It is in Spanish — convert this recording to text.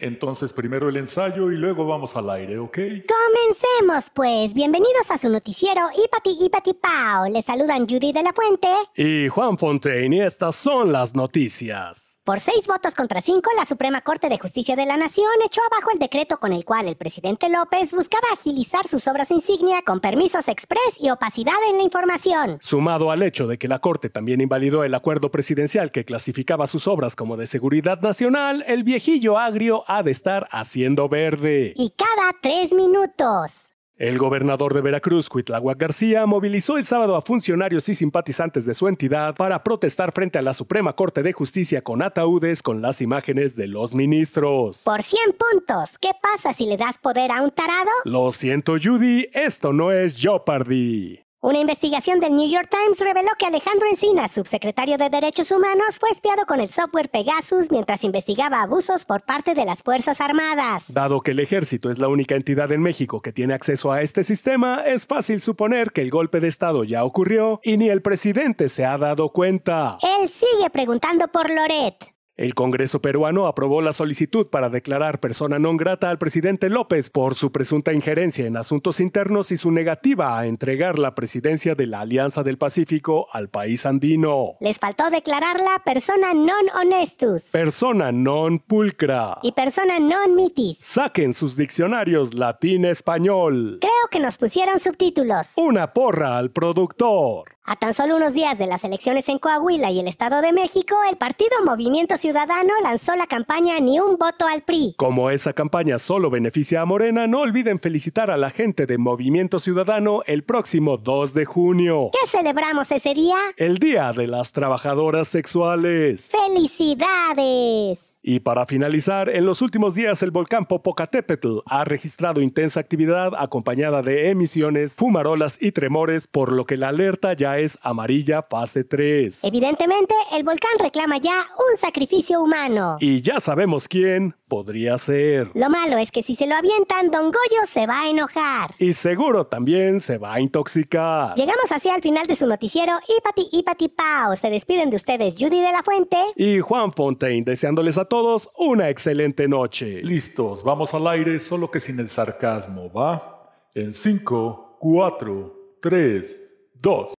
Entonces, primero el ensayo y luego vamos al aire, ¿ok? Comencemos, pues. Bienvenidos a su noticiero Ipati Ipati Pao. Les saludan Judy de la Fuente... Y Juan Fontaine, y estas son las noticias. Por seis votos contra cinco, la Suprema Corte de Justicia de la Nación echó abajo el decreto con el cual el presidente López buscaba agilizar sus obras insignia con permisos express y opacidad en la información. Sumado al hecho de que la Corte también invalidó el acuerdo presidencial que clasificaba sus obras como de seguridad nacional, el viejillo agrio ha de estar haciendo verde. Y cada tres minutos. El gobernador de Veracruz, Cuitlagua García, movilizó el sábado a funcionarios y simpatizantes de su entidad para protestar frente a la Suprema Corte de Justicia con ataúdes con las imágenes de los ministros. Por 100 puntos, ¿qué pasa si le das poder a un tarado? Lo siento, Judy, esto no es Jeopardy. Una investigación del New York Times reveló que Alejandro Encina, subsecretario de Derechos Humanos, fue espiado con el software Pegasus mientras investigaba abusos por parte de las Fuerzas Armadas. Dado que el ejército es la única entidad en México que tiene acceso a este sistema, es fácil suponer que el golpe de Estado ya ocurrió y ni el presidente se ha dado cuenta. Él sigue preguntando por Loret. El Congreso peruano aprobó la solicitud para declarar persona non grata al presidente López por su presunta injerencia en asuntos internos y su negativa a entregar la presidencia de la Alianza del Pacífico al país andino. Les faltó declararla persona non honestus, persona non pulcra y persona non mitis. Saquen sus diccionarios latín-español que nos pusieran subtítulos. Una porra al productor. A tan solo unos días de las elecciones en Coahuila y el Estado de México, el partido Movimiento Ciudadano lanzó la campaña Ni un voto al PRI. Como esa campaña solo beneficia a Morena, no olviden felicitar a la gente de Movimiento Ciudadano el próximo 2 de junio. ¿Qué celebramos ese día? El Día de las Trabajadoras Sexuales. ¡Felicidades! Y para finalizar, en los últimos días el volcán Popocatépetl ha registrado intensa actividad acompañada de emisiones, fumarolas y tremores, por lo que la alerta ya es amarilla fase 3. Evidentemente, el volcán reclama ya un sacrificio humano. Y ya sabemos quién podría ser. Lo malo es que si se lo avientan, Don Goyo se va a enojar. Y seguro también se va a intoxicar. Llegamos así al final de su noticiero y y pati Pao. Se despiden de ustedes Judy de la Fuente y Juan Fontaine, deseándoles a todos una excelente noche. Listos, vamos al aire, solo que sin el sarcasmo, ¿va? En 5, 4, 3, 2.